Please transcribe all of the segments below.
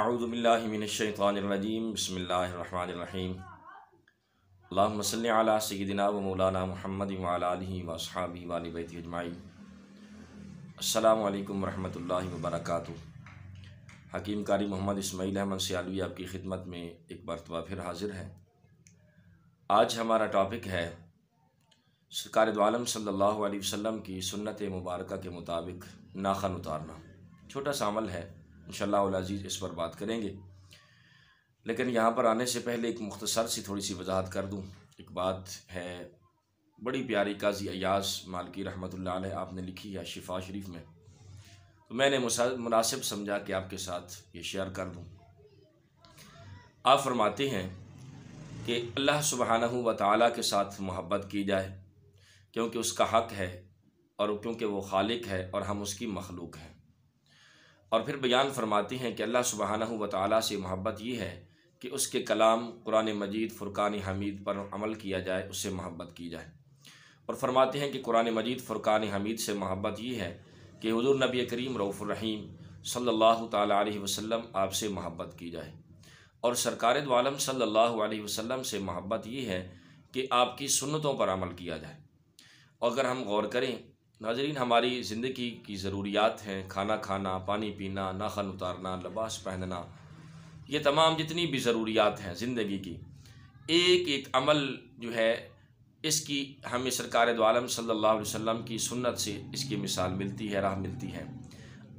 अरुदबिल्लिमिनशैतरजीम बसमीम अल्लाम सल सदना व मौलाना महमद वाली वसहाबी वाल बैत अजमाई अल्लाम वरहमल वबरक हकीम कारी मोहम्मद इसमाईल अहमद सियालवी आपकी खिदमत में एक मरतबा फिर हाजिर है आज हमारा टॉपिक है सरकार दोम सल्लल्लाहु अलैहि वसल्लम की सुन्नत मुबारक के मुताबिक नाखन उतारना छोटा सा अमल है इंशाल्लाह इस पर बात करेंगे लेकिन यहाँ पर आने से पहले एक मुख्तसर सी थोड़ी सी वजाहत कर दूँ एक बात है बड़ी प्यारी काजी अयास मालकी रहमत आपने लिखी है शिफा शरीफ में तो मैंने मुनासिब समझा कि आपके साथ ये शेयर कर दूँ आप फरमाते हैं कि अल्लाह सुबहान व ताली के साथ मोहब्बत की जाए क्योंकि उसका हक़ है और क्योंकि वो खालिक है और हम उसकी मखलूक हैं और फिर बयान फरमाती हैं कि अल्लाह सुबहाना व ताली से मोहब्बत ये है कि उसके कलाम कुरान मजीद फुरान हमीद पर अमल किया जाए उससे मोहब्बत की जाए और फरमाते हैं कि कुरान मजीद फ़ुरक़ान हमीद से मोहब्बत ये है कि हजूर नबी करीम रऊफ़ुररहीम सल्ला अलैहि वसल्लम आपसे मोहब्बत की जाए और सरकार दोम सल्ला वसम से मोहब्बत ये है कि आपकी सुनतों पर अमल किया जाए और अगर हम गौर करें नाजरीन हमारी ज़िंदगी की ज़रूरियात हैं खाना खाना पानी पीना नाखन उतारना लबास पहनना ये तमाम जितनी भी ज़रूरियात हैं ज़िंदगी की एक एक अमल जो है इसकी हमें सरकार दोआलम सल्लल्लाहु अलैहि वसल्लम की सुन्नत से इसकी मिसाल मिलती है राह मिलती है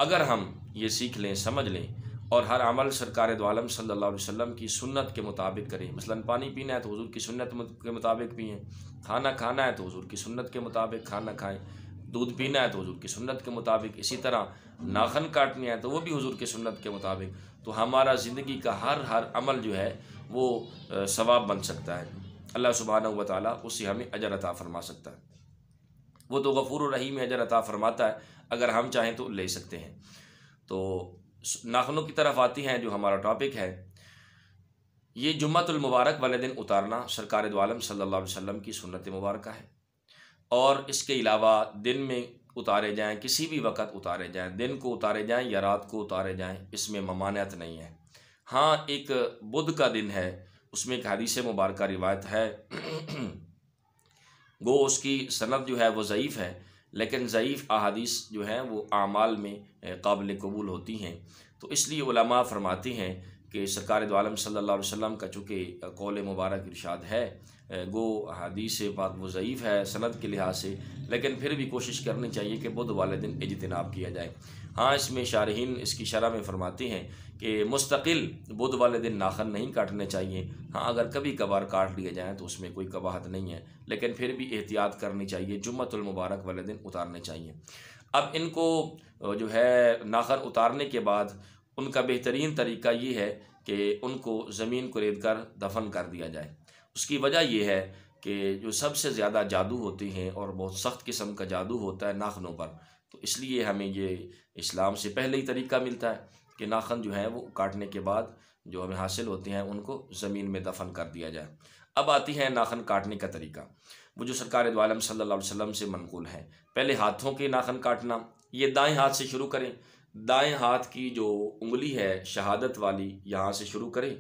अगर हम ये सीख लें समझ लें और हर अमल सरकार दोआलम सल्लल्लाहु अलैहि वसल्लम की सुन्नत के मुताबिक करें मसलन पानी पीना है तो हज़ू की सुन्नत के मुताबिक पिए खाना खाना है तो हज़ू की सुन्नत के मुताबिक खाना खाएँ दूध पीना है तो हजूर की सुन्नत के मुताबिक इसी तरह नाखन काटने हैं तो वो भी हजूर की सुन्नत के मुताबिक तो हमारा ज़िंदगी का हर हर अमल जो है वो सवाब बन सकता है अल्लाह सुबहान व ताली हमें अजर अता फरमा सकता है वो तो गफ़ूर रहीम अजर अता फरमाता है अगर हम चाहें तो ले सकते हैं तो नाखनों की तरफ आती हैं जो हमारा टॉपिक है ये जुम्मतमबारक वाले दिन उतारना सरकार दोआलम सल्ला वसम की सुनत मुबारक है और इसके अलावा दिन में उतारे जाएं किसी भी वक्त उतारे जाएं दिन को उतारे जाएं या रात को उतारे जाएं इसमें ममानियत नहीं है हाँ एक बुध का दिन है उसमें एक हदीस मुबारक रिवायत है गो उसकी सनत जो है वो ज़यीफ़ है लेकिन ज़यीफ़ अहादीस जो हैं वो आमाल में काबिल कबूल होती हैं तो इसलिए फरमाती हैं कि सरकार दोम सल्ला वसम का चूँकि कौल मुबारक इरशाद है गो हदीस बात वो ज़यीफ़ है सनत के लिहाज से लेकिन फिर भी कोशिश करनी चाहिए कि बुध वाले दिन इजतनाब किया जाए हाँ इसमें शारहन इसकी शरह में फरमाती हैं कि मुस्तकिल बुध वाले दिन नाखन नहीं काटने चाहिए हाँ अगर कभी कभार काट लिए जाएँ तो उसमें कोई कबाहत नहीं है लेकिन फिर भी एहतियात करनी चाहिए जुम्मतुलमबारक वाले दिन उतारने चाहिए अब इनको जो है नाखन उतारने के बाद उनका बेहतरीन तरीका ये है कि उनको ज़मीन कुरेद कर दफन कर दिया जाए उसकी वजह यह है कि जो सबसे ज़्यादा जादू होती हैं और बहुत सख्त किस्म का जादू होता है नाखनों पर तो इसलिए हमें ये इस्लाम से पहले ही तरीका मिलता है कि नाखन जो है वो काटने के बाद जो हमें हासिल होते हैं उनको ज़मीन में दफन कर दिया जाए अब आती है नाखन काटने का तरीका वो जो सरकार सल्लल्लाहु सल्ला वसल्लम से मनकूल है पहले हाथों के नाखन काटना ये दाएँ हाथ से शुरू करें दाएं हाथ की जो उंगली है शहादत वाली यहाँ से शुरू करें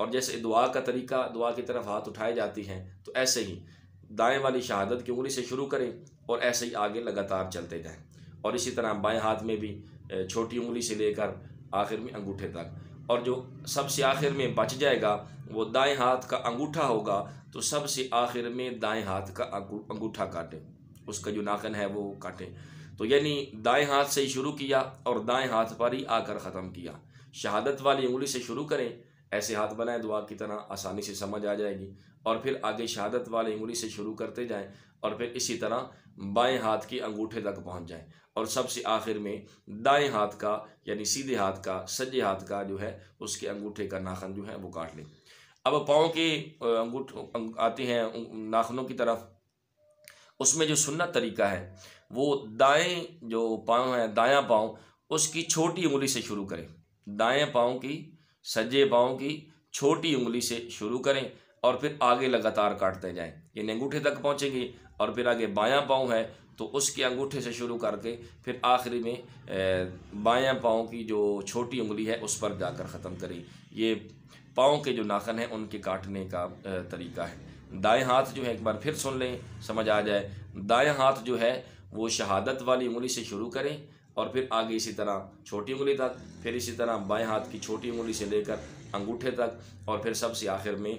और जैसे दुआ का तरीका दुआ की तरफ हाथ उठाए जाती हैं तो ऐसे ही दाएं वाली शहादत की उंगली से शुरू करें और ऐसे ही आगे लगातार चलते जाएं और इसी तरह बाएं हाथ में भी छोटी उंगली से लेकर आखिर में अंगूठे तक और जो सबसे आखिर में बच जाएगा वो दाएं हाथ का अंगूठा होगा तो सबसे आखिर में दाएं हाथ का अंगूठा काटें उसका जो नाखन है वो काटें तो यानी दाएं हाथ से ही शुरू किया और दाएं हाथ पर ही आकर ख़त्म किया शहादत वाली उंगली से शुरू करें ऐसे हाथ बनाएं दुआ की तरह आसानी से समझ आ जाएगी और फिर आगे शहादत वाली उंगली से शुरू करते जाएं और फिर इसी तरह बाएं हाथ के अंगूठे तक पहुंच जाएं और सबसे आखिर में दाएं हाथ का यानी सीधे हाथ का सज्जे हाथ का जो है उसके अंगूठे का नाखन जो है वो काट लें अब पाँव के अंगूठ आते हैं नाखनों की तरफ उसमें जो सुन्नत तरीका है वो दाएं जो पाँव है दाया पाँव उसकी छोटी उंगली से शुरू करें दाएं पाँव की सज्जे पाँव की छोटी उंगली से शुरू करें और फिर आगे लगातार काटते जाएं यानी अंगूठे तक पहुँचेंगे और फिर आगे बायां पाँव है तो उसके अंगूठे से शुरू करके फिर आखिरी में बायां पाँव की जो छोटी उंगली है उस पर जाकर ख़त्म करें ये पाँव के जो नाखन हैं उनके काटने का तरीका है दाएं हाथ जो है एक बार फिर सुन लें समझ आ जाए दाएं हाथ जो है वो शहादत वाली उंगली से शुरू करें और फिर आगे इसी तरह छोटी उंगली तक फिर इसी तरह बाएं हाथ की छोटी उंगली से लेकर अंगूठे तक और फिर सबसे आखिर में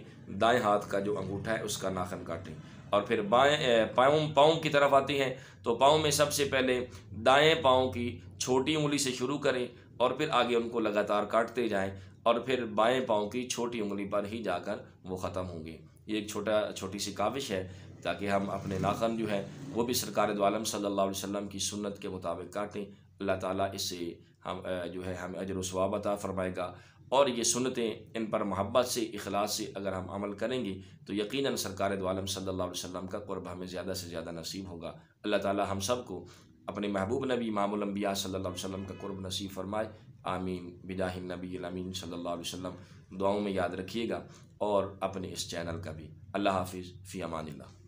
दाएं हाथ का जो अंगूठा है उसका नाखन काटें और फिर बाएं पाँव पाँव की तरफ आती हैं तो पाँव में सबसे पहले दाएं पाँव की छोटी उंगली से शुरू करें और फिर आगे उनको लगातार काटते जाएं और फिर बाएं पाँव की छोटी उंगली पर ही जाकर वो ख़त्म होंगी ये एक छोटा छोटी सी काविश है ताकि हम अपने नाखन जो है वो भी सरकार दोम सल्ला वसम की सुन्नत के मुताबिक काटें अल्लाह ताली इसे हम जो है हमें अजर वाब फ़रमाएगा और ये सुनतें इन पर मोहब्बत से अखलास से अगर हम अमल करेंगे तो यकीन सरकार दोम सल्ला वसम का क़ुरब हमें ज़्यादा से ज़्यादा नसीब होगा अल्लाह ताली हम सब को अपने महबूब नबी मामूलम्बिया सल्ला वसम का क़ुरब नसीब फरमाए आमीन बिदाहिन नबी अमीन सल्ला दुआओं में याद रखिएगा और अपने इस चैनल का भी अल्लाह हाफिज़ फ़ी अमान